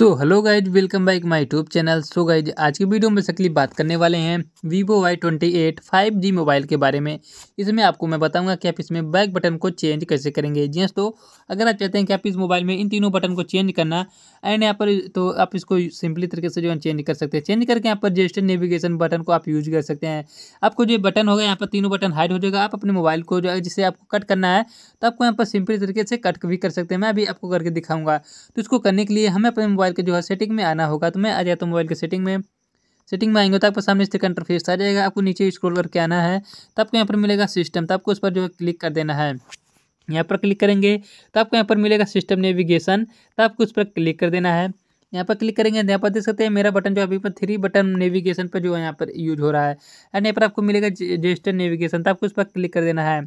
so hello guys welcome back my YouTube channel so guys आज की video में सकली बात करने वाले हैं Vivo Y twenty eight five G mobile के बारे में इसमें आपको मैं बताऊंगा कि आप इसमें बैक बटन को चेंज कैसे करेंगे जी हाँ, तो अगर आप चाहते हैं कि आप इस मोबाइल में इन तीनों बटन को चेंज करना एंड यहाँ पर तो आप इसको सिंपली तरीके से जो है चेंज कर सकते हैं चेंज करके यहाँ पर जेस्टर नेविगेशन बटन को आप यूज कर सकते हैं आपको जो बटन होगा यहाँ पर तीनों बटन हाइड हो जाएगा आप अपने मोबाइल को जो है जिसे आपको कट करना है तो आपको यहाँ पर सिंपली तरीके से कट भी कर सकते हैं मैं अभी आपको करके दिखाऊंगा तो इसको करने के लिए हमें अपने मोबाइल मोबाइल के जो है सेटिंग में आना होगा तो मैं आ जाता हूँ मोबाइल के सेटिंग में सेटिंग में आएंगे तो आपको सामने इससे कंट्रफेस आ जाएगा आपको नीचे स्क्रोल करके आना है तो आपको यहाँ पर मिलेगा सिस्टम तो आपको उस पर जो है क्लिक कर देना है यहाँ पर क्लिक करेंगे तो आपको यहाँ पर मिलेगा सिस्टम नेविगेशन तो आपको उस पर क्लिक कर देना है यहाँ पर क्लिक करेंगे यहाँ पर देख सकते हैं मेरा बटन जो अभी पर थ्री बटन नेविगेशन पर जो है यहाँ पर यूज हो रहा है एंड यहाँ पर आपको मिलेगा जेस्टर नेविगेशन तो आपको उस पर क्लिक कर देना है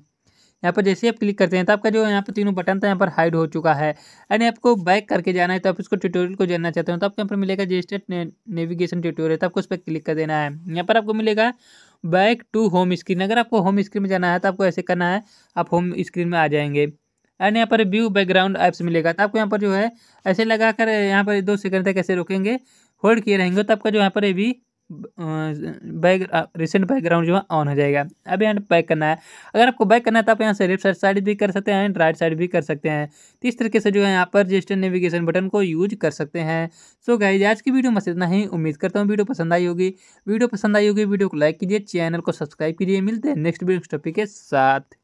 यहाँ पर जैसे आप क्लिक करते हैं तो आपका जो यहाँ पर तीनों बटन था यहाँ पर हाइड हो चुका है एंड आपको बैक करके जाना है तो आप इसको ट्यूटोरियल को जानना चाहते हो तो आपको यहाँ पर मिलेगा जेस्टेट नेविगेशन ट्यूटोरियल तो आपको उस पर क्लिक कर देना है यहाँ पर आपको मिलेगा बैक टू होम स्क्रीन अगर आपको होम स्क्रीन में जाना है तो आपको ऐसे करना है आप होम स्क्रीन में आ जाएंगे एंड यहाँ पर व्यू बैकग्राउंड ऐप्स मिलेगा तो आपको यहाँ पर जो है ऐसे लगा कर यहाँ पर दो सेकंड तक ऐसे रोकेंगे होल्ड किए रहेंगे तो आपका जो यहाँ पर भी बैक रिसेंट बैकग्राउंड जो है ऑन हो जाएगा अब यहाँ बैक करना है अगर आपको बैक करना है तो आप यहाँ से लेफ्ट साइड साइड भी कर सकते हैं एंड राइट साइड भी कर सकते हैं तो इस तरीके से जो है यहाँ पर रजिस्टर नेविगेशन बटन को यूज कर सकते हैं सो गाइज आज की वीडियो में इतना ही उम्मीद करता हूँ वीडियो पसंद आई होगी वीडियो पसंद आई होगी वीडियो को लाइक कीजिए चैनल को सब्सक्राइब कीजिए मिलते हैं नेक्स्ट वीडियो टॉपिक के साथ